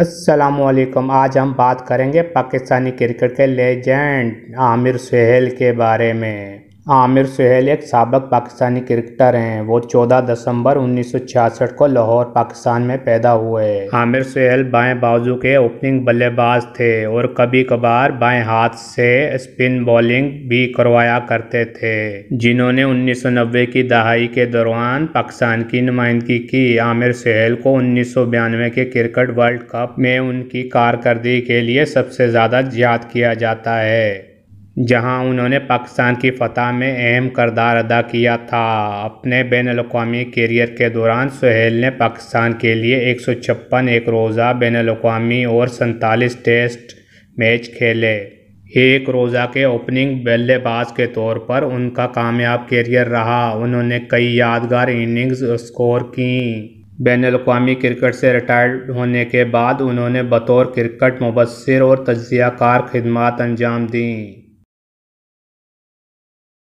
वालेकुम आज हम बात करेंगे पाकिस्तानी क्रिकेट के लेजेंड आमिर सुहेल के बारे में आमिर सुहेल एक सबक पाकिस्तानी क्रिकेटर हैं वो 14 दिसंबर 1966 को लाहौर पाकिस्तान में पैदा हुए आमिर सुहेल बाएं बाजू के ओपनिंग बल्लेबाज थे और कभी कभार बाएं हाथ से स्पिन बॉलिंग भी करवाया करते थे जिन्होंने 1990 की दहाई के दौरान पाकिस्तान की नुमाइंदगी की आमिर सुहेल को उन्नीस के क्रिकेट वर्ल्ड कप में उनकी कारकर्दगी के लिए सबसे ज़्यादा याद किया जाता है जहाँ उन्होंने पाकिस्तान की फ़तह में अहम करदार अदा किया था अपने बैन अवी कैरियर के दौरान सुहेल ने पाकिस्तान के लिए एक सौ छप्पन एक रोज़ा बैन अवी और सैतालीस टेस्ट मैच खेले एक रोज़ा के ओपनिंग बल्लेबाज के तौर पर उनका कामयाब कैरियर रहा उन्होंने कई यादगार इनिंग्स स्कोर की बैन अवी क्रिकेट से रिटायर्ड होने के बाद उन्होंने बतौर क्रिकेट मुबसर और तजिया कार खदमात अंजाम दी